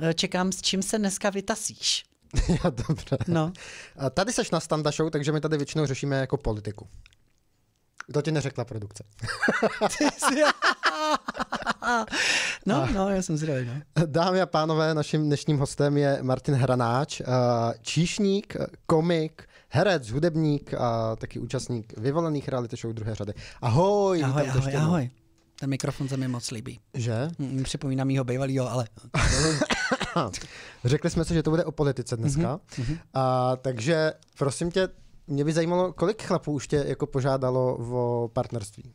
Eh, čekám, s čím se dneska vytasíš. Já, dobře. No. A tady seš na standa show, takže my tady většinou řešíme jako politiku. To ti neřekla produkce. no, no, já jsem zdravý. No. Dámy a pánové, naším dnešním hostem je Martin Hranáč, eh, číšník, komik, herec, hudebník a taky účastník vyvolených reality show druhé řady. Ahoj! Ahoj, ahoj, ahoj. Ten mikrofon se mi moc líbí. Že? Mm, Připomíná mýho bývalýho, ale... Řekli jsme si, že to bude o politice dneska. Mm-hmm. A, takže prosím tě, mě by zajímalo, kolik chlapů už tě jako požádalo o partnerství?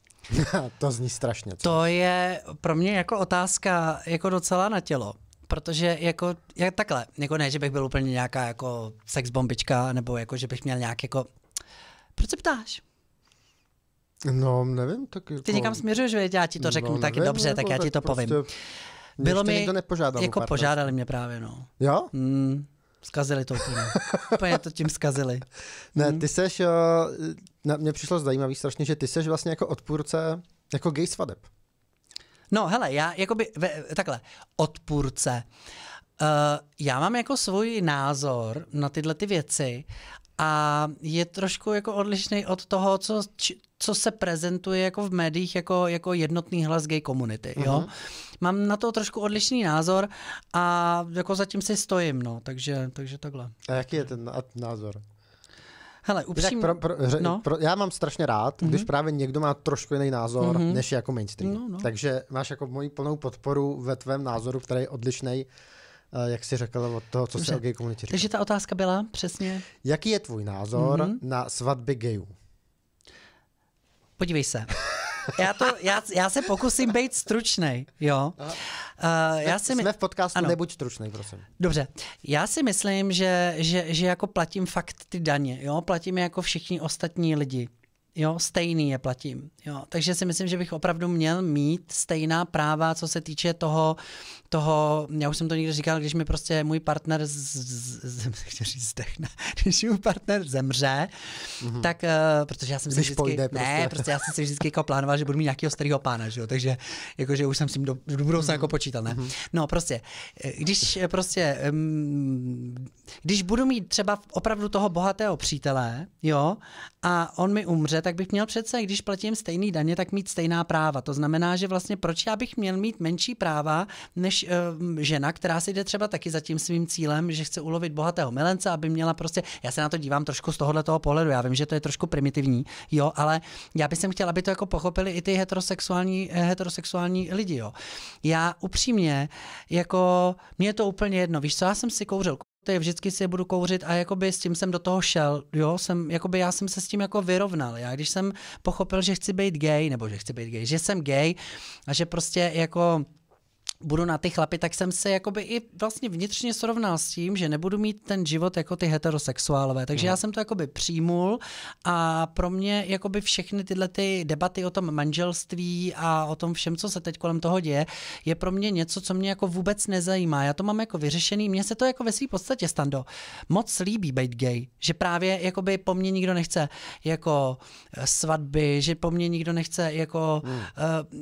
to zní strašně. Co? To je pro mě jako otázka jako docela na tělo. Protože jako, jak takhle, jako ne, že bych byl úplně nějaká jako sexbombička, nebo jako, že bych měl nějak jako, proč se ptáš? No, nevím, tak jako... Ty někam směřuješ, že já ti to no, řeknu no, taky nevím, dobře, jako tak já ti to prostě povím. Bylo mi, nepožádal jako partner. požádali mě právě, no. Jo? Mm, zkazili to úplně. úplně to tím zkazili. Ne, mm. ty seš, eh, na mě přišlo zajímavý strašně, že ty seš vlastně jako odpůrce, jako gay svadeb. No hele, já jako by, takhle, odpůrce. Uh, já mám jako svůj názor na tyhle ty věci a je trošku jako odlišný od toho, co, či, co se prezentuje jako v médiích jako, jako jednotný hlas gay komunity. Uh-huh. Jo? Mhm. Mám na to trošku odlišný názor a jako zatím si stojím, no, takže, takže takhle. A jaký je ten názor? Hele, upřím... pro, pro, ře, no. pro, já mám strašně rád, mm-hmm. když právě někdo má trošku jiný názor, mm-hmm. než je jako mainstream. No, no. Takže máš jako moji plnou podporu ve tvém názoru, který je odlišný Eh, jak jsi řekl, od toho, co Dobře. se o gay komunitě říká. Takže ta otázka byla přesně? Jaký je tvůj názor mm-hmm. na svatby gayů? Podívej se. Já, to, já, já se pokusím být stručný. jo. Uh, jsme, já si my... jsme v podcastu, ano. nebuď stručný, prosím. Dobře, já si myslím, že, že, že jako platím fakt ty daně, jo, platím je jako všichni ostatní lidi, jo, stejný je platím, jo, takže si myslím, že bych opravdu měl mít stejná práva, co se týče toho, toho, já už jsem to někdy říkal, když mi prostě můj partner z, z, z, zdechne, když můj partner zemře, mm-hmm. tak, uh, protože já jsem si vždycky, prostě. ne, prostě já jsem si vždycky jako plánoval, že budu mít nějakého starého pána, že jo, takže jakože už jsem si do, do budoucna mm-hmm. jako mhm. počítal, ne. Mm-hmm. No prostě, eh, když eh, prostě, um, když budu mít třeba opravdu toho bohatého přítele, jo, a on mi umře, tak bych měl přece, když platím stejný daně, tak mít stejná práva. To znamená, že vlastně proč já bych měl mít menší práva, než uh, žena, která si jde třeba taky za tím svým cílem, že chce ulovit bohatého milence, aby měla prostě, já se na to dívám trošku z tohohle toho pohledu, já vím, že to je trošku primitivní, jo, ale já bych sem chtěla, aby to jako pochopili i ty heterosexuální, eh, heterosexuální lidi, jo. Já upřímně, jako, mě je to úplně jedno, víš co, já jsem si kouřil to je vždycky si je budu kouřit a jakoby s tím jsem do toho šel, jo, jsem, jakoby já jsem se s tím jako vyrovnal, já když jsem pochopil, že chci být gay, nebo že chci být gay, že jsem gay a že prostě jako budu na ty chlapy, tak jsem se jakoby i vlastně vnitřně srovnal s tím, že nebudu mít ten život jako ty heterosexuálové. Takže no. já jsem to jakoby přijmul a pro mě jakoby všechny tyhle ty debaty o tom manželství a o tom všem, co se teď kolem toho děje, je pro mě něco, co mě jako vůbec nezajímá. Já to mám jako vyřešený, mně se to jako ve své podstatě, Stando, moc líbí být gay, že právě jakoby po mně nikdo nechce jako eh, svatby, že po mně nikdo nechce jako, mm. uh,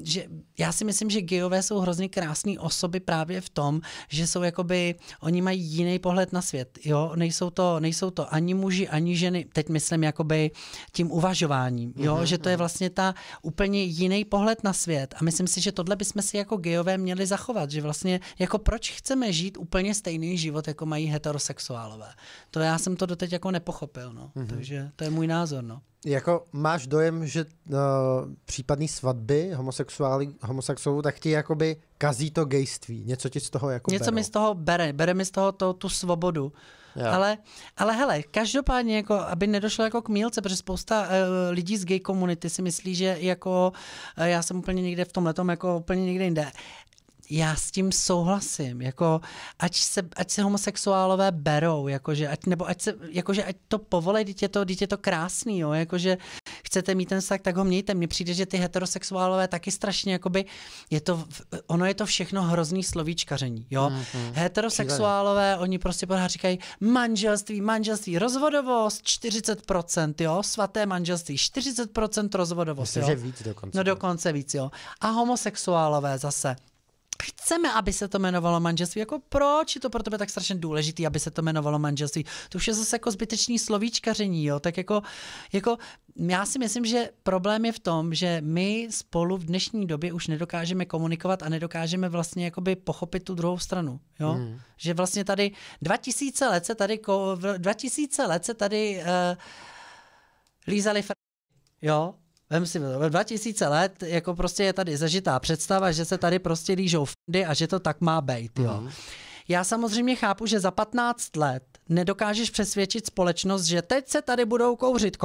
že já si myslím, že gayové jsou hrozně krásní úžasné osoby právě v tom, že jsou jakoby, oni mají jiný pohled na svět, jo, nejsou to, nejsou to ani muži, ani ženy, teď myslím jakoby tím uvažováním, jo, mm-hmm. že to je mhm. vlastně ta úplně jiný pohled na svět a myslím si, že tohle bychom si jako gejové měli zachovat, že vlastně jako proč chceme žít úplně stejný život, jako mají heterosexuálové. To já jsem to doteď jako nepochopil, no, mm-hmm. takže to je můj názor, no jako máš dojem, že uh, případný svatby homosexuálů, homosexuálů tak ti jakoby kazí to gejství. Něco ti z toho jako Něco berou. mi z toho bere. Bere mi z toho to, tu svobodu. Ale, ale hele, každopádně, jako, aby nedošlo jako k mílce, protože spousta uh, lidí z gay komunity si myslí, že jako uh, já jsem úplně někde v tom letom, jako úplně někde jinde já s tím souhlasím, jako ať se, ať se homosexuálové berou, jakože, ať, nebo ať se, jakože, ať to povolej, dítě to, dítě to krásný, jo, jakože chcete mít ten vztah, tak ho mějte. Mně přijde, že ty heterosexuálové taky strašně, jakoby, je to, ono je to všechno hrozný slovíčkaření, jo. Mm-hmm. Heterosexuálové, oni prostě pořád říkají manželství, manželství, rozvodovost 40%, jo, svaté manželství, 40% rozvodovost, Myslím, jo. Že víc dokonce. No dokonce víc, jo. A homosexuálové zase, chceme, aby se to jmenovalo manželství. Jako proč je to pro tebe tak strašně důležité, aby se to jmenovalo manželství? To už je zase jako zbytečný slovíčkaření, jo. Tak jako, jako já si myslím, že problém je v tom, že my spolu v dnešní době už nedokážeme komunikovat a nedokážeme vlastně jakoby pochopit tu druhou stranu, jo. Hmm. Že vlastně tady 2000 let se tady, 2000 let se tady uh, eh, lízali fr... jo, Vem si, ve 2000 let jako prostě je tady zažitá představa, že se tady prostě lížou fundy a že to tak má být. Jo. Mm. Já samozřejmě chápu, že za 15 let nedokážeš přesvědčit společnost, že teď se tady budou kouřit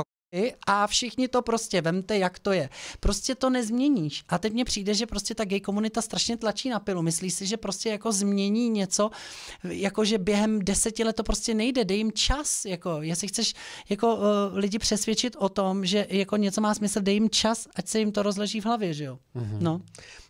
a všichni to prostě vemte, jak to je. Prostě to nezměníš. A teď mně přijde, že prostě ta gay komunita strašně tlačí na pilu. Myslí si, že prostě jako změní něco, jako že během deseti let to prostě nejde. Dej jim čas, jako jestli chceš jako uh, lidi přesvědčit o tom, že jako něco má smysl, dej jim čas, ať se jim to rozleží v hlavě, že jo. Mm-hmm. No.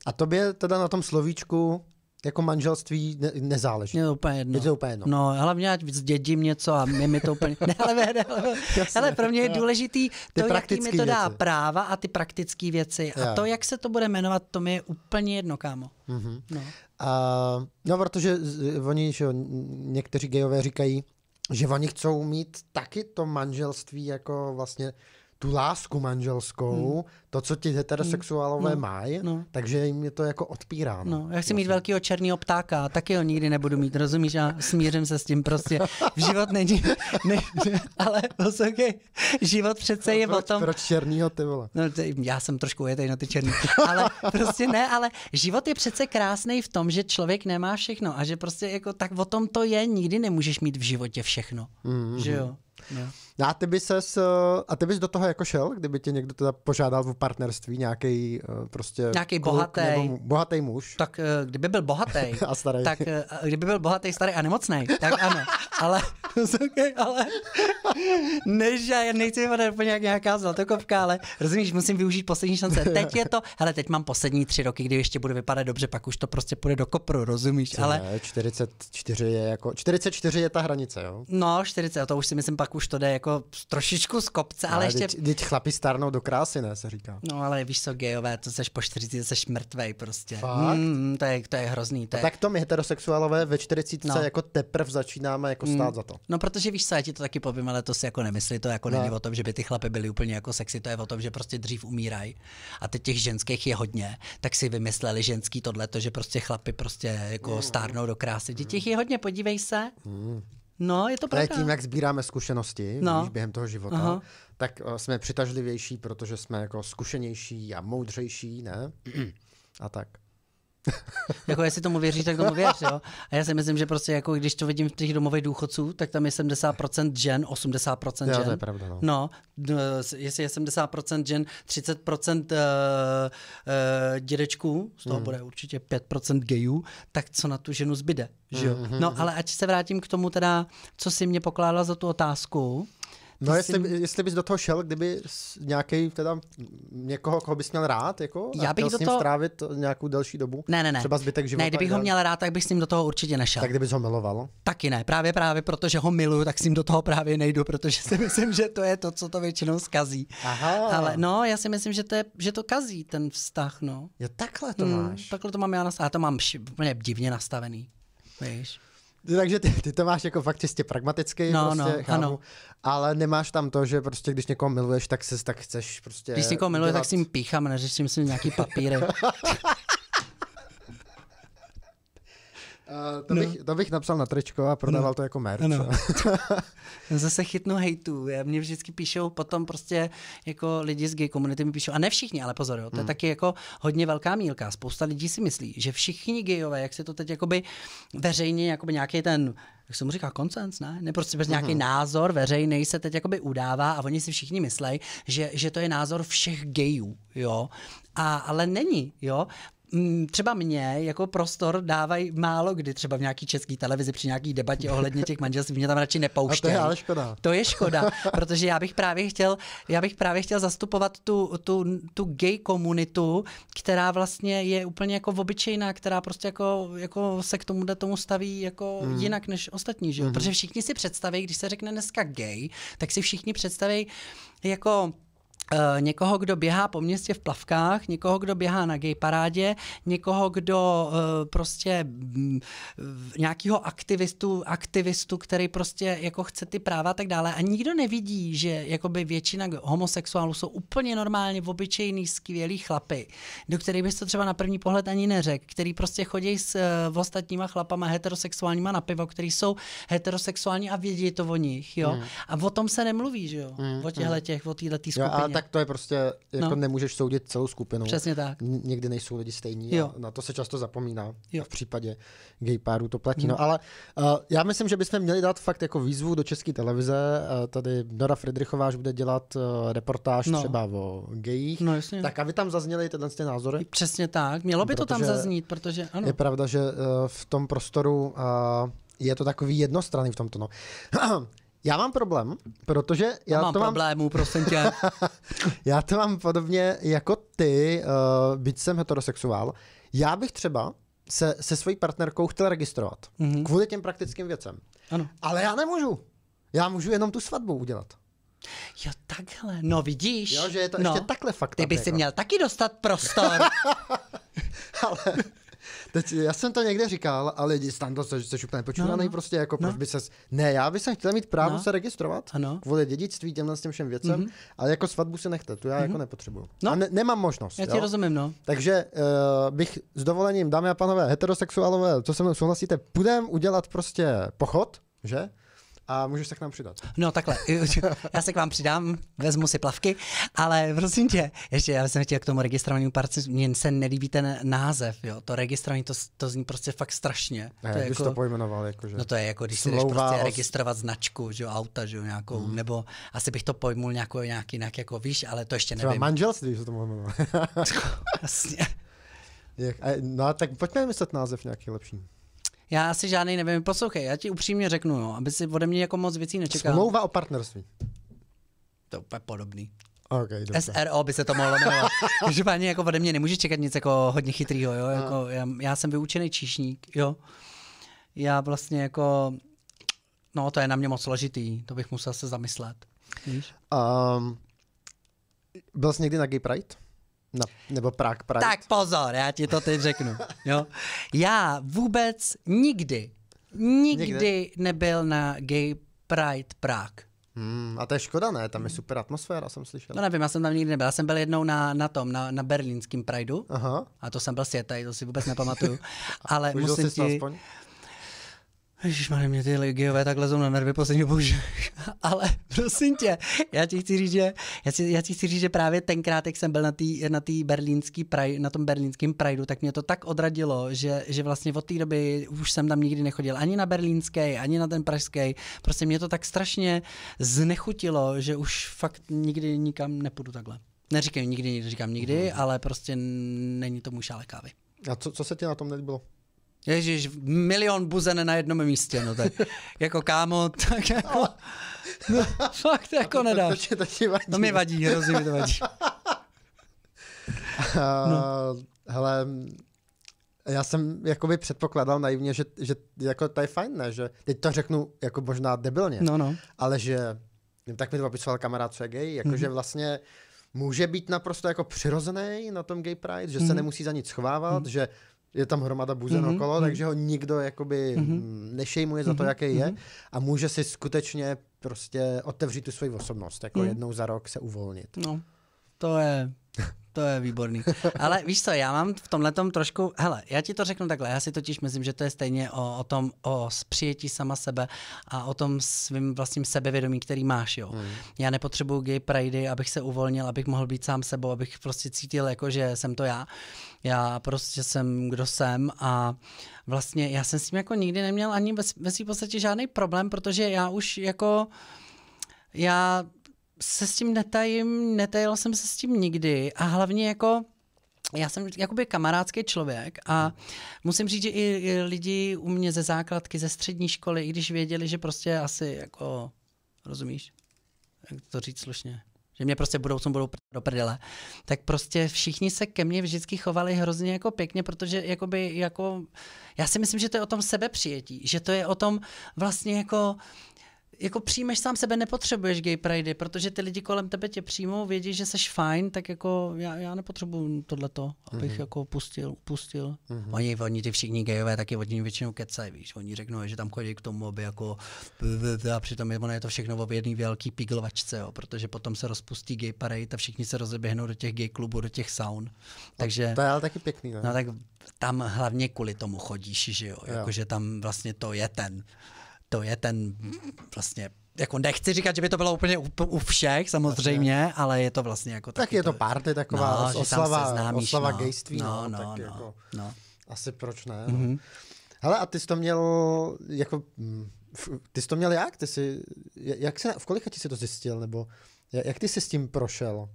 A tobě teda na tom slovíčku jako manželství ne, nezáleží. Je to úplně jedno. Je to úplně jedno. No, hlavně ať zdědím něco a my mi to úplně... ne, ale, ne, ale, Jasně, ale pro mě je důležitý to, jaký mi to dá věci. práva a ty praktické věci. Já. A to, jak se to bude jmenovat, to mi je úplně jedno, kámo. Mm-hmm. No. A, no, protože oni, že někteří gejové říkají, že oni chcou mít taky to manželství jako vlastně tu lásku manželskou, hmm. to, co ti heterosexuálové hmm. No. mají, no. takže jim je to jako odpíráno. No, já chci mít vlastně. velkého černého ptáka, taky ho nikdy nebudu mít, rozumíš? Já smířím se s tím prostě. v Život není, ne, ale poslouchej, život přece je no, proč, o tom... Proč černýho ty vole? No, já jsem trošku ujetej na ty černý, ale prostě ne, ale život je přece krásný v tom, že člověk nemá všechno a že prostě jako tak o tom to je, nikdy nemůžeš mít v životě všechno, mm-hmm. že jo? No. No a ty bys, ses, eh, a ty bys do toho jako šel, kdyby tě někdo teda požádal o partnerství, nějaký eh, prostě... Nějaký bohatý. bohatý muž. Tak eh, kdyby byl bohatý. a starý. Tak kdyby byl bohatý, starý a nemocný, tak ano. ale, okay, ale než já nechci vypadat po nějak nějaká zlatokopka, ale rozumíš, musím využít poslední šance. Teď je to, hele, teď mám poslední tři roky, kdy ještě bude vypadat dobře, pak už to prostě půjde do kopru, rozumíš, ne, ale... 44 je jako, 44 je ta hranice, jo? No, 40, to už si myslím, pak už to jde jako jako trošičku z kopce, ale, ale ještě... Teď, teď chlapi starnou do krásy, ne, se říká. No ale víš co, gejové, to seš po 40, seš mrtvej prostě. Fakt? Mm, mm, to, je, to je hrozný. To je... A tak to my heterosexuálové ve 40 no. jako teprv začínáme jako mm. stát mm. za to. No protože víš co, já ti to taky povím, ale to si jako nemyslí, to jako ne. není o tom, že by ty chlapy byly úplně jako sexy, to je o tom, že prostě dřív umírají a teď těch ženských je hodně, tak si vymysleli ženský tohle, to, že prostě chlapy prostě jako mm. stárnou do krásy. Těch mm. je hodně, podívej se. Mm. No, je to pravda. tím, jak sbíráme zkušenosti no. víš, během toho života, Aha. tak uh, jsme přitažlivější, protože jsme jako zkušenější a moudřejší, ne? a tak. jako jestli tomu věříš, tak tomu věř, jo. A já si myslím, že prostě jako když to vidím v těch domových důchodců, tak tam je 70% žen, 80% žen. Jo, to je pravda, no. no. jestli je 70% žen, 30% uh, uh, dědečků, z toho mm. bude určitě 5% gejů, tak co na tu ženu zbyde, že jo. Mm-hmm. No hmm. ale ať se vrátím k tomu teda, co si mě pokládala za tu otázku, No, jestli, jsi... jestli bys do toho šel, kdyby nějaký teda někoho, koho bys měl rád, jako, já bych do s ním toho... strávit nějakou delší dobu, ne, ne, ne. třeba zbytek života. Ne, kdybych ho měl rád, tak bych s ním do toho určitě nešel. Tak kdybys ho miloval? Taky ne, právě právě protože ho miluju, tak s ním do toho právě nejdu, protože si myslím, že to je to, co to většinou zkazí. Aha. Ale no, já si myslím, že to, je, že to kazí ten vztah, no. Jo, takhle to hmm, máš. Takhle to mám já nastavený. A to mám úplně divně nastavený, víš. Takže ty, ty to máš jako fakt čistě pragmatický, no, prostě, no, chámu, ano. ale nemáš tam to, že prostě když někoho miluješ, tak se tak chceš prostě... Když někoho miluješ, dělat... tak si jim píchám, neřeším si nějaký papíry. Eh, tam, no. bych, tam bych napsal na tričko a prodával no. to jako merch. Ano. No zase chytnu hejtu. Mě vždycky píšou potom prostě jako lidi z gay komunity mi píšou, a ne všichni, ale pozor, jo, to hmm. je taky jako hodně velká mílka. Spousta lidí si myslí, že všichni gayové, jak se to teď jakoby veřejně, jakoby nějaký ten jak se mu říká, konsens, ne? ne prostě bez nějaký mm-hmm. názor veřejný se teď jakoby udává a oni si všichni myslej, že, že to je názor všech gejů, jo? A, ale není, jo? Mm, třeba mě jako prostor dávají málo kdy třeba v nějaký české televizi při nějaký debatě ohledně těch manželství, mě tam radši nepouštějí. to je ale škoda. To je škoda, protože já bych právě chtěl, já bych právě chtěl zastupovat tu, tu, tu gay komunitu, která vlastně je úplně jako obyčejná, která prostě jako, jako se k tomu tomu staví jako mm. jinak než ostatní, že Mm. Protože všichni si představí, když se řekne dneska gay, tak si všichni představí jako Eh, někoho, kdo běhá po městě v plavkách, někoho, kdo běhá na gay parádě, někoho, kdo eh, prostě mm, nějakého aktivistu, aktivistu, který prostě jako chce ty práva a tak dále. A nikdo nevidí, že jakoby většina homosexuálů jsou úplně normálně v obyčejný skvělý chlapy, do kterých bys to třeba na první pohled ani neřekl, který prostě chodí s v eh, ostatníma chlapama heterosexuálníma na pivo, který jsou heterosexuální a vědí to o nich, jo. Mm. A o tom se nemluví, že jo, mm, o hmm. těchto těch, o této skupině tak to je prostě, jako no. nemůžeš soudit celou skupinu. Přesně tak. někdy nejsou lidi stejní jo. na to se často zapomíná. Jo. A v případě gay párů to platí. Hmm. No mhm. ale uh, já myslím, že bychom měli dát fakt jako výzvu do české televize. Uh, tady Dora Friedrichová už bude dělat uh, reportáž no. třeba o gejích. No jasně. Tak aby tam zazněly tyhle ty názory. Přesně tak. Mělo by protože to tam zaznít, protože ano. Je pravda, že uh, v tom prostoru uh, je to takový jednostranný v tomto. No. Já mám problém, protože já to mám to mám... problémů, prosím tě. já to mám podobně jako ty, uh, byť jsem heterosexuál. Já bych třeba se, se svojí partnerkou chtěl registrovat. Mm-hmm. Kvůli těm praktickým věcem. Ano. Ale já nemůžu. Já můžu jenom tu svatbu udělat. Jo, takhle. No vidíš. Jo, že je to no. ještě takhle fakt. Ty bys jako. si měl taky dostat prostor. Ale Teď, já jsem to někde říkal, ale lidi tam to, že jsi úplně počuraný, no, no, prostě jako no. proč by ses... Ne, já bych se chtěl mít právo no. se registrovat ano. kvůli dědictví těmhle s těm všem věcem, mm-hmm. ale jako svatbu se nechte, tu já mm-hmm. jako mhm. nepotřebuju. No. A ne, nemám možnost. Já ti jo? rozumím, no. Takže uh, bych s dovolením, dámy a pánové, heterosexuálové, co se mnou souhlasíte, půjdeme udělat prostě pochod, že? a můžeš se k nám přidat. No takhle, já se k vám přidám, vezmu si plavky, ale prosím tě, ještě já jsem chtěl k tomu registrovaný parci, mně se nelíbí ten název, jo, to registrovaný, to, to zní prostě fakt strašně. Ne, to je když jako, to pojmenoval, jakože. No to je jako, když si jdeš prostě os... registrovat značku, že jo, auta, že jo, nějakou, hmm. nebo asi bych to pojmul nějakou, nějak jinak, jako víš, ale to ještě nevím. Třeba manželství, když se to pojmenoval. Jasně. Jak, no tak pojďme myslet název nějaký lepší. Já asi žádný nevím. Poslouchej, já ti upřímně řeknu, jo, aby si ode mě jako moc věcí nečekal. Smlouva o partnerství. To je úplně podobný. Okay, dobře. SRO by se to mohlo jmenovat. Každopádně jako ode mě nemůže čekat nic jako hodně chytrýho, jo? Jako, já, já, jsem vyučený číšník, jo. Já vlastně jako, no to je na mě moc složitý, to bych musel se zamyslet. Víš? Um, byl jsi někdy na Gay Pride? No, nebo Prague Pride. Tak pozor, já ti to teď řeknu. Jo? Já vůbec nikdy, nikdy, nikdy? nebyl na Gay Pride Prague. Hmm, a to je škoda, ne? Tam je super atmosféra, jsem slyšel. No nevím, já jsem tam nikdy nebyl. Já jsem byl jednou na, na tom, na, na berlínském Prideu. Aha. A to jsem byl světej, to si vůbec nepamatuju. Ale Užil musím ti... Aspoň? máme mě ty legiové tak lezou na nervy poslední bože. ale prosím tě, já ti chci říct, že, já, ti, já ti chci říct, že právě tenkrát, jak jsem byl na, tý, na, tý berlínský praj, na tom berlínském prajdu, tak mě to tak odradilo, že, že vlastně od té doby už jsem tam nikdy nechodil ani na berlínský, ani na ten pražský. Prostě mě to tak strašně znechutilo, že už fakt nikdy nikam nepůjdu takhle. Neříkám nikdy, neříkám nikdy, mm. ale prostě není to můj kávy. A co, co se ti na tom nelíbilo? Ježíš, milion buzen na jednom místě, no tak jako kámo, tak no. jako, no, fakt jako nedá. To, to, to, to, vadí. to no, mi vadí, hrozně mi to vadí. no. Uh, hele, já jsem jakoby předpokládal naivně, že, že jako to je fajn, ne? že teď to řeknu jako možná debilně, no, no. ale že, tak mi to popisoval kamarád, co je gay, jakože mm-hmm. vlastně může být naprosto jako přirozený na tom gay pride, že mm-hmm. se mhm. nemusí za nic schovávat, mm-hmm. že je tam hromada buzen mm-hmm. okolo, mhm. takže ho nikdo jakoby mm-hmm. nešejmuje za to, mhm, jaký mm-hmm. je mhm. a může si skutečně prostě otevřít tu svoji osobnost, jako mm. jednou za rok se uvolnit. No, to je, to je výborný. Ale víš co, já mám v tomhle trošku, hele, já ti to řeknu takhle, já si totiž myslím, že to je stejně o, o tom, o přijetí sama sebe a o tom svým vlastním sebevědomí, který máš, jo. Mm. Já nepotřebuju gay pridey, abych se uvolnil, abych mohl být sám sebou, abych prostě cítil, jako že jsem to já. Já prostě jsem, kdo jsem a vlastně já jsem s tím jako nikdy neměl ani ve, svým podstatě žádný problém, protože já už jako, já se s tím netajím, netajil jsem se s tím nikdy a hlavně jako já jsem jakoby kamarádský člověk a hmm. musím říct, že i lidi u mě ze základky, ze střední školy, i když věděli, že prostě asi jako, rozumíš, jak to říct slušně, že mě prostě budou, budoucnu budou do prdele, tak prostě všichni se ke mně vždycky chovali hrozně jako pěkně, protože jakoby jako, já si myslím, že to je o tom sebepřijetí, že to je o tom vlastně jako jako přijmeš sám sebe, nepotřebuješ gay pridey, protože ty lidi kolem tebe tě přijmou, vědí, že jsi fajn, tak jako já, já nepotřebuju tohleto, abych mm-hmm. jako pustil, pustil. Mm-hmm. Oni, oni ty všichni gayové taky oni většinou kecají, víš, oni řeknou, že tam chodí k tomu, aby jako a přitom je, ono je to všechno v jedné velký piglovačce, jo, protože potom se rozpustí gay parade a všichni se rozeběhnou do těch gay klubů, do těch saun. Takže, to je ale taky pěkný, ne? No tak tam hlavně kvůli tomu chodíš, že jo, jo. jakože tam vlastně to je ten to je ten vlastně jako nechci říkat, že by to bylo úplně u, u všech samozřejmě, vlastně. ale je to vlastně jako tak. Tak je to party taková no, oslava, seznámíš, oslava no. gejství, no, no, no, tak no, jako, no. asi proč ne. No. Mm-hmm. Hele, a ty jsi to měl jako, mm, ty jsi to měl jak? Ty jsi, jak se, v kolika ti jsi to zjistil, nebo jak ty jsi s tím prošel?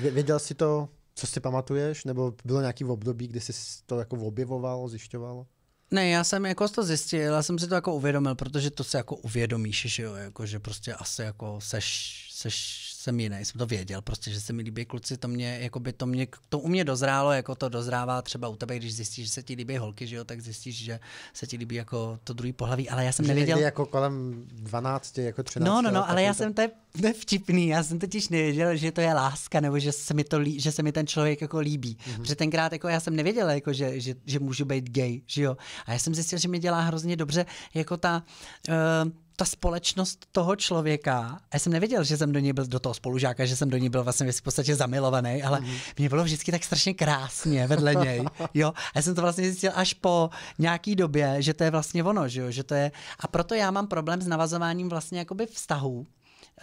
Věděl jsi to, co si pamatuješ, nebo bylo nějaký období, kdy jsi to jako objevoval, zjišťoval? Ne, já jsem jako to zjistil, já jsem si to jako uvědomil, protože to se jako uvědomíš, že jo, jako, že prostě asi jako seš, seš jsem jiný, jsem to věděl, prostě, že se mi líbí kluci, to mě, jako by to mě, to u mě dozrálo, jako to dozrává třeba u tebe, když zjistíš, že se ti líbí holky, že jo, tak zjistíš, že se ti líbí jako to druhý pohlaví, ale já jsem že nevěděl. jako kolem 12, jako 13. No, no, no, ale já to... jsem to je vtipný, já jsem totiž nevěděl, že to je láska, nebo že se mi, to líbí, že se mi ten člověk jako líbí. Mm-hmm. Protože tenkrát jako já jsem nevěděl, jako, že, že, že, můžu být gay, že jo. A já jsem zjistil, že mi dělá hrozně dobře jako ta, uh, ta společnost toho člověka, já jsem nevěděl, že jsem do něj byl, do toho spolužáka, že jsem do něj byl vlastně v podstatě zamilovaný, ale mm. mě bylo vždycky tak strašně krásně vedle něj, jo. já jsem to vlastně zjistil až po nějaký době, že to je vlastně ono, že jo, že to je, a proto já mám problém s navazováním vlastně jakoby vztahů, uh,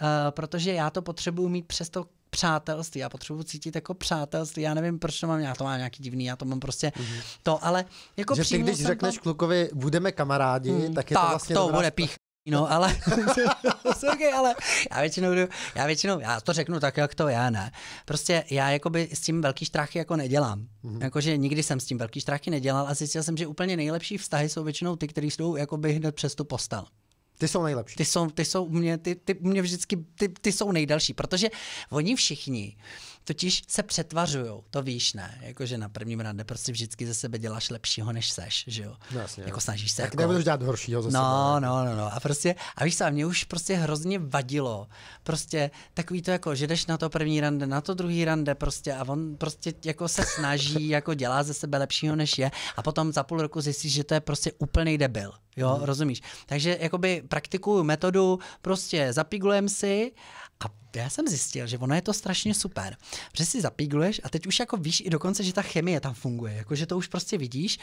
eh, protože já to potřebuju mít přes to přátelství, já potřebuji cítit jako přátelství, já nevím, proč to mám, já to mám nějaký divný, já to mám prostě mm. to, ale jako Že ty, když řekneš to... klukovi, budeme kamarádi, mm, tak je tak, to vlastně... to bude pích. No, ale, okay, ale já většinou, jdu, já většinou, já to řeknu tak, jak to já ne. Prostě já jakoby s tím velký štrachy jako nedělám. Mm-hmm. Jakože nikdy jsem s tím velký štrachy nedělal a zjistil jsem, že úplně nejlepší vztahy jsou většinou ty, které jsou jakoby hned přes tu postel. Ty jsou nejlepší. Ty jsou, ty jsou u mě, ty, ty u mě vždycky, ty, ty jsou nejdelší, protože oni všichni, uh, totiž se přetvařují, to víš, ne? Jakože na prvním rande prostě vždycky ze sebe děláš lepšího, než seš, že jo? No, jasně, jako no. snažíš se. Tak jako... nebudeš dát horšího ze no, sebe. No, jako. no, no. A prostě, a víš co, a mě už prostě hrozně vadilo. Prostě takový to jako, že jdeš na to první rande, na to druhý rande prostě a on prostě jako se snaží, jako dělá ze sebe lepšího, než je a potom za půl roku zjistíš, že to je prostě úplný debil. Jo, hmm. rozumíš. Takže jakoby praktikuju metodu, prostě zapiglujem si a já jsem zjistil, že ono je to strašně super. že si zapígluješ a teď už jako víš i dokonce, že ta chemie tam funguje, jako že to už prostě vidíš.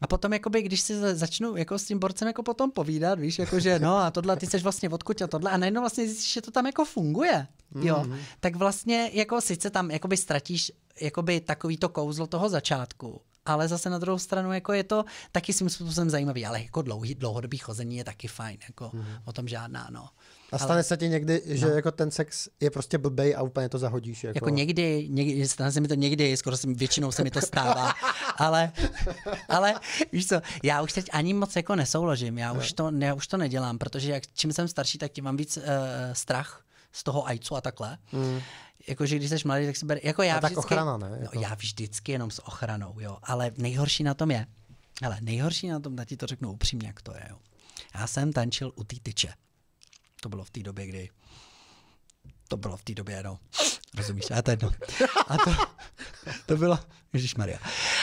A potom, jakoby, když si začnu jako s tím borcem jako potom povídat, víš, jako že no a tohle, ty jsi vlastně odkud a tohle a najednou vlastně zjistíš, že to tam jako funguje. Jo, mm-hmm. tak vlastně jako sice tam jakoby ztratíš jakoby takový to kouzlo toho začátku, ale zase na druhou stranu jako je to taky svým způsobem zajímavý, ale jako dlouhý, dlouhodobý chození je taky fajn, jako mm-hmm. o tom žádná, no. A stane ale... se ti někdy, že no. jako ten sex je prostě blbej a úplně to zahodíš. Jako, jako někdy, někdy, stane se mi to někdy, skoro se, většinou se mi to stává. ale, ale víš co, já už teď ani moc jako nesouložím, já, no. už, to, já už to nedělám, protože jak, čím jsem starší, tak tím mám víc uh, strach z toho ajcu a takhle. Mm. Jakože když jsi mladý, tak si bere, jako já a tak ochrana, ne? No, jako... No, já vždycky jenom s ochranou, jo, ale nejhorší na tom je, ale nejhorší na tom, na ti to řeknu upřímně, jak to je, jo. Já jsem tančil u té tyče. To bylo v té době, kdy to bylo v té době, no. Rozumíš? A to jedno. A to, to bylo, Ježíš Maria.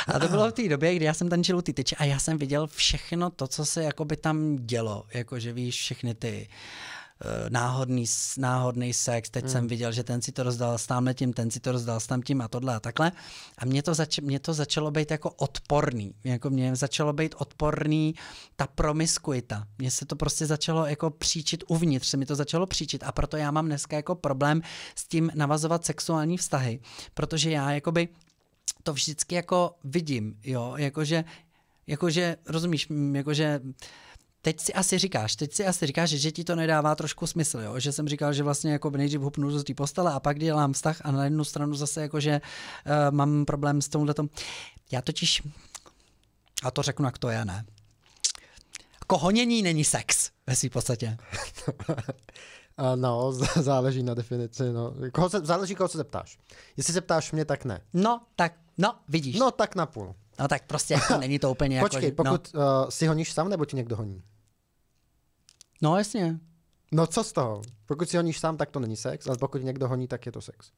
A to bylo v té době, kdy já jsem tančil ty tyče a já jsem viděl všechno to, co se by tam dělo. Jakože víš, všechny ty uh, Eh, náhodný, náhodný sex, teď mm. jsem viděl, že ten si to rozdal s tamhle tím, ten si to rozdal s tam tím a tohle a takhle. A mě to, zač- mě to začalo být jako odporný, jako mě začalo být odporný ta promiskuita. Mně se to prostě začalo jako příčit uvnitř, se mi to začalo příčit a proto já mám dneska jako problém s tím navazovat sexuální vztahy, protože já jakoby to vždycky jako vidím, jo, jakože, jakože, rozumíš, jakože teď si asi říkáš, teď si asi říkáš, že, ti to nedává trošku smysl, jo? že jsem říkal, že vlastně jako nejdřív hupnu z té postele a pak dělám vztah a na jednu stranu zase jako, že uh, mám problém s tomhletom. Já totiž, a to řeknu, jak to je, ne. Kohonění jako není sex ve své podstatě. No, záleží na definici. No. Koho se, záleží, koho se zeptáš. Jestli se ptáš mě, tak ne. No, tak, no, vidíš. No, tak napůl. No tak prostě jako není to úplně jako... Počkej, no. pokud no. uh, si honíš sám, nebo ti někdo honí? No jasně. No co z toho? Pokud si honíš sám, tak to není sex, ale pokud někdo honí, tak je to sex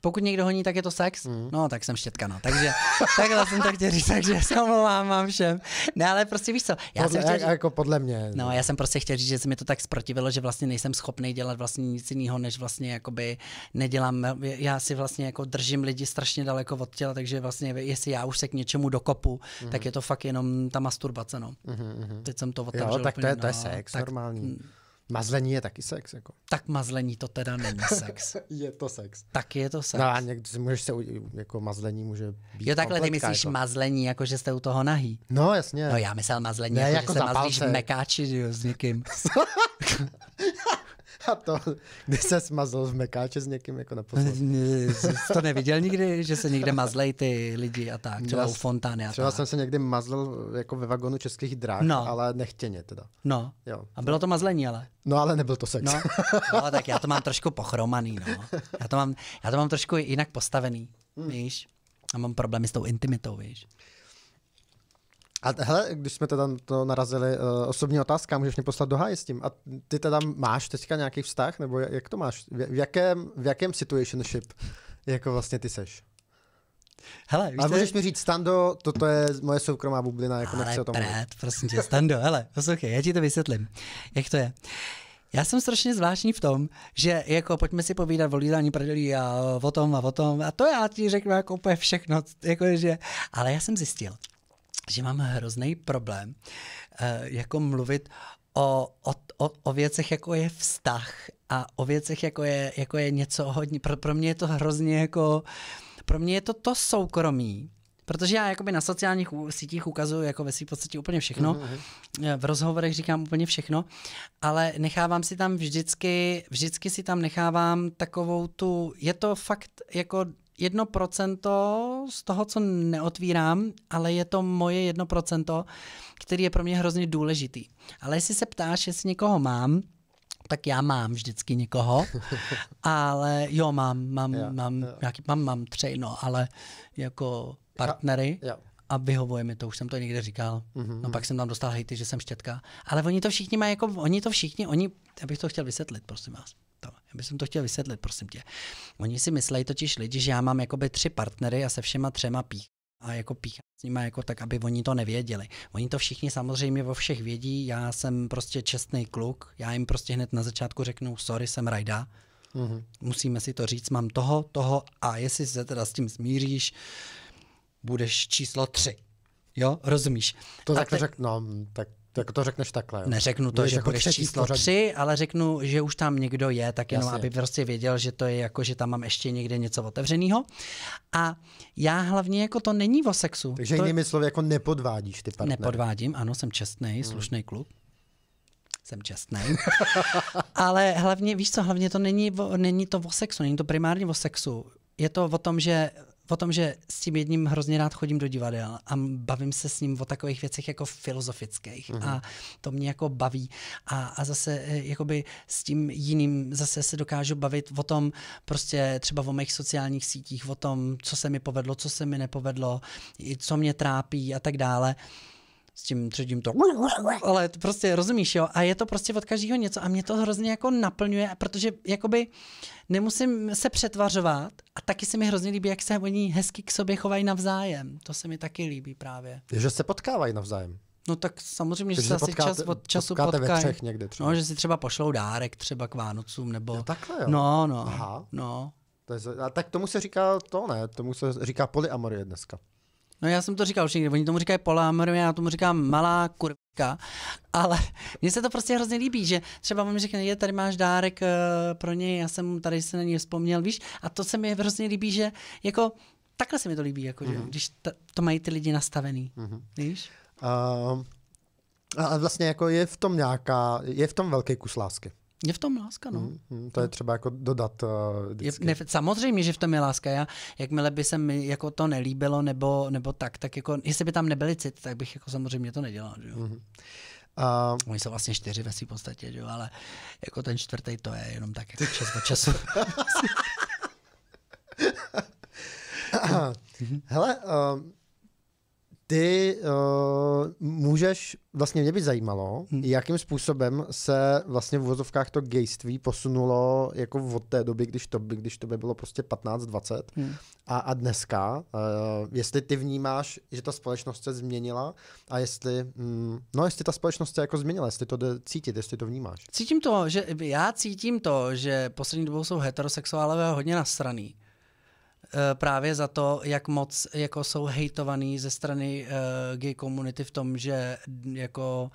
pokud někdo honí, tak je to sex? Mm. No, tak jsem štětka. No, Takže takhle jsem tak chtěl říct, takže se omlouvám vám všem. Ne, ale prostě víš co, já podle jsem chtěl, jako podle mě. No, no, já jsem prostě chtěl říct, že se mi to tak sprotivilo, že vlastně nejsem schopný dělat vlastně nic jiného, než vlastně jakoby nedělám, já si vlastně jako držím lidi strašně daleko od těla, takže vlastně jestli já už se k něčemu dokopu, mm. tak mhm. je to fakt jenom ta masturbace, no. Mm-hmm. Teď jsem to otevřel. Jo, tak to je, to je no, sex, tak, normální. Mazlení je taky sex. Jako. Tak mazlení to teda není sex. je to sex. Tak je to sex. No a někdy můžeš se, jako mazlení může být Jo takhle ty myslíš jako. mazlení, jako že jste u toho nahý. No jasně. No já myslel mazlení, ne, jako, jako že se mazlíš v mekáči jo, s někým. A to, kdy se smazl v mekáče s někým jako poslední. to neviděl nikdy, že se někde mazlej ty lidi a tak, třeba u fontány a Třeba tak. jsem se někdy mazlil jako ve vagonu českých dráh, no. ale nechtěně teda. No. Jo. A bylo to mazlení ale. No ale nebyl to sex. No, no tak já to mám trošku pochromaný, no. Já to mám, já to mám trošku jinak postavený, hmm. víš. A mám problémy s tou intimitou, víš. A hele, když jsme teda to narazili, uh, osobní otázka, můžeš mě poslat do háje s tím. A ty teda máš teďka nějaký vztah, nebo jak to máš? V, jakém, v jakém situationship jako vlastně ty seš? Hele, víš, ale můžeš mi říct, Stando, toto je moje soukromá bublina, jako ale nechci o tom prát, prosím tě, Stando, hele, poslouchej, já ti to vysvětlím, jak to je. Já jsem strašně zvláštní v tom, že jako pojďme si povídat o lídání prdelí a o tom a o tom a to já ti řeknu jako úplně všechno, jako že, ale já jsem zjistil, že mám hrozný problém eh, jako mluvit o, o, o, o věcech, jako je vztah a o věcech, jako je, jako je něco hodně. Pro, pro mě je to hrozně jako. Pro mě je to to soukromí, protože já jakoby na sociálních sítích ukazuju jako ve svým podstatě úplně všechno, mhm, mhm. Eh, v rozhovorech říkám úplně všechno, ale nechávám si tam vždycky, vždycky si tam nechávám takovou tu, je to fakt jako jedno procento z toho, co neotvírám, ale je to moje jedno procento, který je pro mě hrozně důležitý. Ale jestli se ptáš, jestli někoho mám, tak já mám vždycky někoho, ale jo, mám, mám, já, mám, já. Nějaký, mám, mám no, ale jako partnery já, já. a vyhovuje mi to, už jsem to někde říkal. Mm-hmm. No mhm. pak jsem tam dostal hejty, že jsem štětka. Ale oni to všichni mají jako, oni to všichni, oni, já bych to chtěl vysvětlit, prosím vás to. Já bych to chtěl vysvětlit, prosím tě. Oni si myslejí totiž lidi, že já mám jakoby tři partnery a se všema třema pík a jako pícha. s nimi jako tak, aby oni to nevěděli. Oni to všichni samozřejmě o všech vědí, já jsem prostě čestný kluk, já jim prostě hned na začátku řeknu, sorry, jsem rajda, mm-hmm. musíme si to říct, mám toho, toho a jestli se teda s tím smíříš, budeš číslo tři. Jo, rozumíš. To tak, tak te... řek, no, tak tak to řekneš takhle. Jo? Neřeknu to, Můžeš že jako budeš číslo řadí. tři, ale řeknu, že už tam někdo je, tak jenom Jasně. aby prostě věděl, že to je jako, že tam mám ještě někde něco otevřeného. A já hlavně jako to není o sexu. Takže to... jinými slovy, jako nepodvádíš ty partnery. Nepodvádím, ano, jsem čestný, hmm. slušný kluk jsem čestný. Ale hlavně, víš co, hlavně to není, o, není to o sexu, není to primárně o sexu. Je to o tom, že o tom, že s tím jedním hrozně rád chodím do divadel a bavím se s ním o takových věcech jako filozofických mm-hmm. a to mě jako baví. A, a zase eh, jakoby s tím jiným zase se dokážu bavit o tom prostě třeba o mých sociálních sítích, o tom, co se mi povedlo, co se mi nepovedlo, co mě trápí a tak dále s tím třetím to, ale to prostě rozumíš, jo, a je to prostě od každého něco a mě to hrozně jako naplňuje, protože jakoby nemusím se přetvařovat a taky se mi hrozně líbí, jak se oni hezky k sobě chovají navzájem, to se mi taky líbí právě. Že se potkávají navzájem. No tak samozřejmě, Takže že se asi potkáte, čas od času potkáte potkají. ve třech někde třeba. No, že si třeba pošlou dárek třeba k Vánocům nebo... Jo, takhle jo. No, no. Aha. No. To je, a tak tomu se říká to, ne? Tomu se říká polyamorie dneska. No já jsem to říkal už někdy, oni tomu říkají polámer, já tomu říkám malá kurvka, ale mně se to prostě hrozně líbí, že třeba on mi řekne, je, tady máš dárek uh, pro něj, já jsem tady se na něj vzpomněl, víš, a to se mi hrozně líbí, že jako takhle se mi to líbí, jako, mm-hmm. že, mhm. když ta, to mají ty lidi nastavený, mm-hmm. víš. Uh, a vlastně jako je v tom nějaká, je v tom velký kus lásky. Je v tom láska, no. Mm, mm, to je třeba jako dodat uh, je, ne, Samozřejmě, že v tom je láska. Já, jakmile by se mi jako to nelíbilo nebo, nebo tak, tak jako, jestli by tam nebyli cit, tak bych jako samozřejmě to nedělal, že Mm-hmm. A... Uh, Oni jsou vlastně čtyři ve své podstatě, že? ale jako ten čtvrtý to je jenom tak jako čas od času. Hele, eh, ty uh, můžeš, vlastně mě by zajímalo, hmm. jakým způsobem se vlastně v vozovkách to gejství posunulo jako od té doby, když to, by, když to by bylo prostě 15-20 hmm. a, a dneska, uh, jestli ty vnímáš, že ta společnost se změnila a jestli, mm, no jestli ta společnost se jako změnila, jestli to jde cítit, jestli to vnímáš. Cítím to, že já cítím to, že poslední dobou jsou heterosexuálové hodně nasraný. Eh, právě za to, jak moc jako jsou hejtovaný ze strany uh, gay komunity v tom, že jako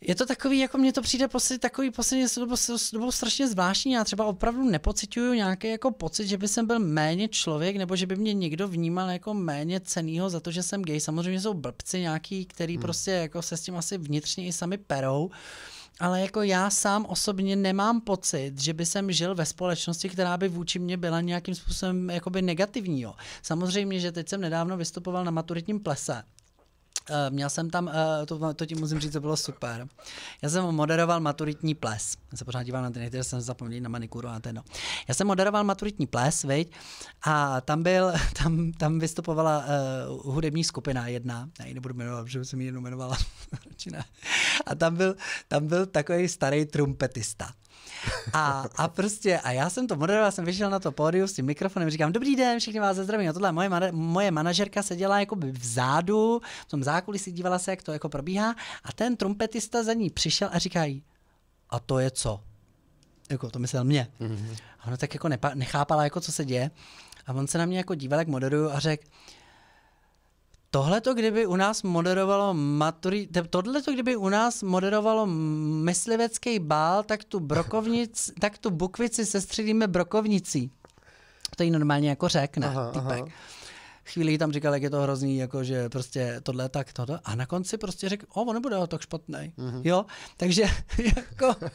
je to takový, jako mně to přijde poslední, takový poslední dobou, dobou strašně zvláštní. Já třeba opravdu nepocituju nějaký jako pocit, že by jsem byl méně člověk, nebo že by mě někdo vnímal jako méně cenýho za to, že jsem gay. Samozřejmě jsou blbci nějaký, který hmm. prostě jako se s tím asi vnitřně i sami perou. Uh, ale jako já sám osobně nemám pocit, že by jsem žil ve společnosti, která by vůči mě byla nějakým způsobem jakoby negativní. Samozřejmě, že teď jsem nedávno vystupoval na maturitním plese Eh, měl jsem tam, uh, to, to ti musím říct, to bylo super. Já jsem moderoval maturitní ples. Já se pořád dívám na ty některé, jsem zapomněl na manikuru a ten. Já jsem moderoval maturitní ples, viď? A tam byl, tam, tam vystupovala uh, hudební skupina jedna, já ji nebudu jmenovat, protože jsem ji jenom jmenovala. a tam byl, tam byl takový starý trumpetista. A, a prostě, a já jsem to moderoval, jsem vyšel na to pódium s tím mikrofonem, říkám, dobrý den, všichni vás zdravím. A tohle moje, moje manažerka seděla jako by vzadu, v tom zákulisí dívala se, jak to jako probíhá. A ten trumpetista za ní přišel a jí, a to je co? Jako to myslel mě. Mm-hmm. A ona tak jako nepa- nechápala, jako co se děje. A on se na mě jako díval, jak moderuju a řekl, Tohle to, kdyby u nás moderovalo maturi... tohle to, kdyby u nás moderovalo myslivecký bál, tak tu, brokovnic, tak tu bukvici sestřílíme brokovnicí. To jí normálně jako řekne aha, Aha. Chvíli tam říkal, jak je to hrozný, jako že prostě tohle tak, toto. A na konci prostě řekl, o, on nebude tak špatný. Mm-hmm. Jo, takže jako...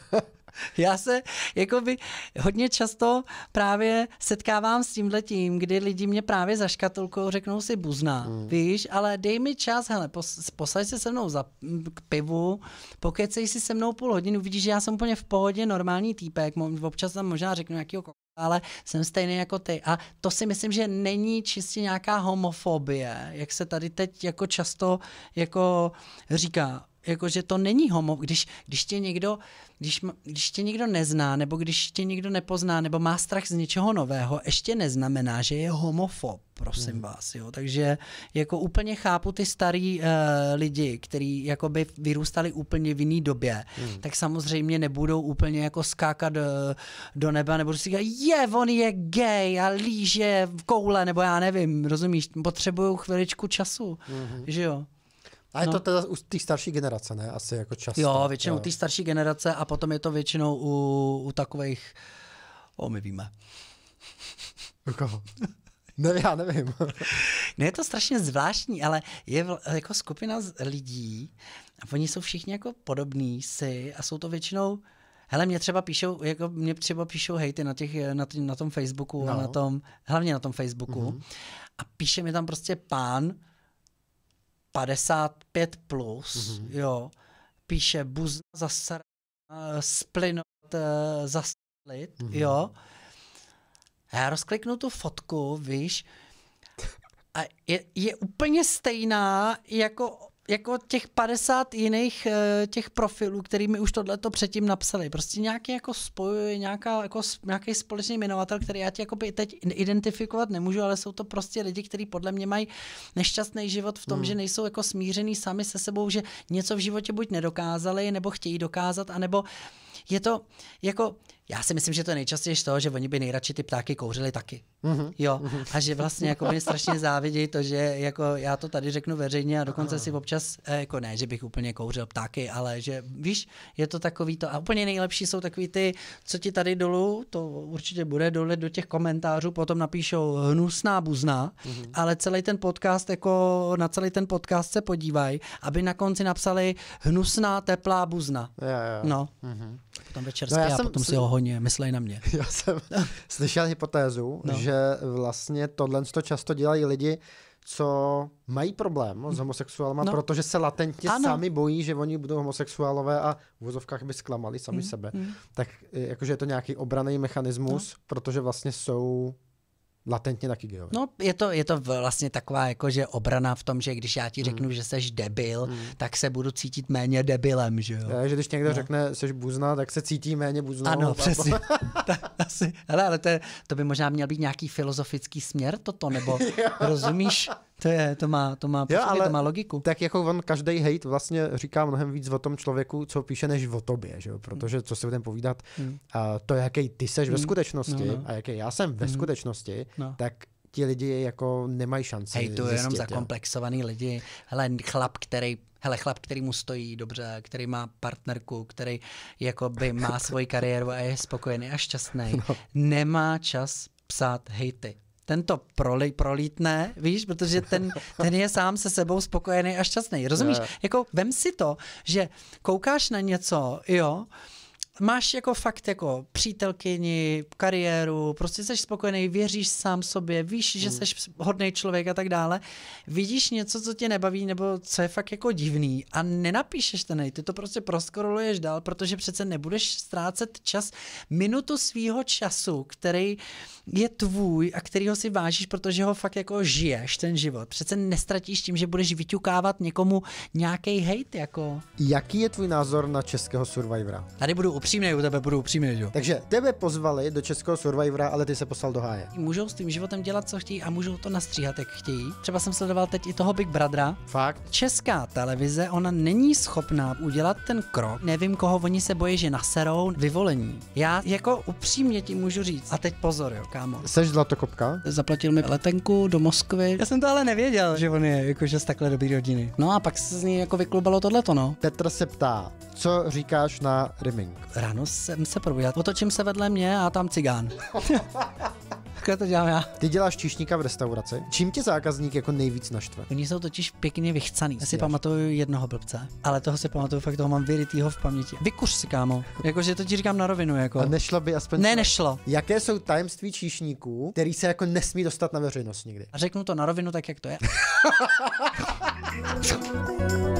Já se jakoby, hodně často právě setkávám s tímhletím, kdy lidi mě právě za škatulkou řeknou si buzna, mm. víš, ale dej mi čas, hele, pos, posaď se se mnou za, hm, k pivu, pokecej si se mnou půl hodinu, vidíš, že já jsem úplně v pohodě, normální týpek, občas tam možná řeknu nějakého ale jsem stejný jako ty. A to si myslím, že není čistě nějaká homofobie, jak se tady teď jako často jako říká jako, že to není homo, když, když, tě někdo, když, když tě někdo nezná, nebo když tě někdo nepozná, nebo má strach z něčeho nového, ještě neznamená, že je homofob, prosím hmm. vás, jo. Takže jako úplně chápu ty starý uh, lidi, kteří jakoby vyrůstali úplně v jiný době, hmm. tak samozřejmě nebudou úplně jako skákat do, eh, do nebe, nebo si říkat, je, on je gay a líže v koule, nebo já nevím, rozumíš, potřebuju chviličku času, hmm. že jo. A je no. to teda u té starší generace, ne? Asi jako často. Jo, většinou u té starší generace a potom je to většinou u, u takových... O, my víme. U koho? Ne, já nevím. no je to strašně zvláštní, ale je jako skupina lidí a oni jsou všichni jako podobní si a jsou to většinou Hele, mě třeba píšou, jako mě třeba píšou hejty na, těch, na, tý, na tom Facebooku no. a na tom, hlavně na tom Facebooku. Mm-hmm. A píše mi tam prostě pán, 55 plus, mm-hmm. jo, píše buzna zasrat, eh, splinot eh, zaslit, mm-hmm. jo. A já rozkliknu tu fotku, víš, a je, je úplně stejná jako jako těch 50 jiných eh, těch profilů, kterými už tohleto předtím napsali. Prostě nějaký jako spojuje, nějaká, jako, nějaký společný jmenovatel, který já ti jako teď identifikovat nemůžu, ale jsou to prostě lidi, kteří podle mě mají nešťastný život v tom, hmm. že nejsou jako smířený sami se sebou, že něco v životě buď nedokázali, nebo chtějí dokázat, anebo je to jako já si myslím, že to je nejčastěji to, že oni by nejradši ty ptáky kouřili taky. Mm-hmm. Jo. Mhm. A že vlastně jako oni strašně závidí to, že jako já to tady řeknu veřejně a dokonce Aha. si občas, eh, jako ne, že bych úplně kouřil ptáky, ale že víš, je to takový to. A úplně nejlepší jsou takový ty, co ti tady dolů, to určitě bude dole do těch komentářů, potom napíšou hnusná buzna, mm-hmm. ale celý ten podcast, jako na celý ten podcast se podívají, aby na konci napsali hnusná teplá buzna. Yeah, yeah. No. Mm-hmm. Potom večer no, já a potom si ho koně, myslej na mě. Já jsem slyšel hypotézu, no. že vlastně tohle to často dělají lidi, co mají problém s hm. homosexuálama, no. protože se latentně ano. sami bojí, že oni budou homosexuálové a v vozovkách by zklamali sami mm, sebe. Mm. Tak e, jakože je to nějaký obraný mechanismus, no. protože vlastně jsou latentně taky gejové. No, je to, je to vlastně taková jakože obrana v tom, že když já ti hmm. řeknu, mm. že jsi debil, mm. tak se budu cítit méně debilem, že jo? Je, že když někdo no. řekne, jsi buzna, tak se cítí méně buzna. Ano, přesně. Ta, asi. Hele, ale to, je, to by možná měl být nějaký filozofický směr toto, nebo rozumíš? To je, to má, to má, jo, prostě, ale to má logiku. Tak jako on, každý hate vlastně říká mnohem víc o tom člověku, co píše, než o tobě, že jo? protože co si budeme povídat, hmm. a to, jaký ty seš hmm. ve skutečnosti no, no. a jaký já jsem ve hmm. skutečnosti, no. tak ti lidi jako nemají šanci. Hej, to je jenom zakomplexovaný jo. lidi. Hele, chlap, který Hele, chlap, který mu stojí dobře, který má partnerku, který jakoby má svoji kariéru a je spokojený a šťastný, no. nemá čas psát hejty ten to proli, prolítne, víš, protože ten, ten je sám se sebou spokojený a šťastný. Rozumíš? Yeah. Jako vem si to, že koukáš na něco, jo, máš jako fakt jako přítelkyni, kariéru, prostě jsi spokojený, věříš sám sobě, víš, že jsi hmm. hodný člověk a tak dále. Vidíš něco, co tě nebaví nebo co je fakt jako divný a nenapíšeš ten ty to prostě proskoroluješ dál, protože přece nebudeš ztrácet čas, minutu svýho času, který je tvůj a kterýho si vážíš, protože ho fakt jako žiješ, ten život. Přece nestratíš tím, že budeš vyťukávat někomu nějaký hate jako. Jaký je tvůj názor na českého Survivora? Tady budu upřímný, u tebe budu upřímný, jo. Takže tebe pozvali do českého Survivora, ale ty se poslal do háje. Můžou s tím životem dělat, co chtějí a můžou to nastříhat, jak chtějí. Třeba jsem sledoval teď i toho Big Brothera. Fakt. Česká televize, ona není schopná udělat ten krok. Nevím, koho oni se bojí, že naserou vyvolení. Já jako upřímně ti můžu říct. A teď pozor, jo, kámo. Seš zlatokopka? Zaplatil mi letenku do Moskvy. Já jsem to ale nevěděl, že on je jakože z takhle dobrý rodiny. No a pak se z ní jako vyklubalo tohleto, no. Petr se ptá, co říkáš na rimming? Ráno jsem se probudil, otočím se vedle mě a tam cigán. Takhle to dělám já. Ty děláš číšníka v restauraci. Čím tě zákazník jako nejvíc naštve? Oni jsou totiž pěkně vychcaný. Já si Jasně. pamatuju jednoho blbce, ale toho si pamatuju, fakt toho mám vyrytýho v paměti. Vykuř si, kámo. Jakože to ti říkám na rovinu. Jako. A nešlo by aspoň. Ne, nešlo. Jaké jsou tajemství číšníků, který se jako nesmí dostat na veřejnost nikdy? A řeknu to na rovinu tak, jak to je.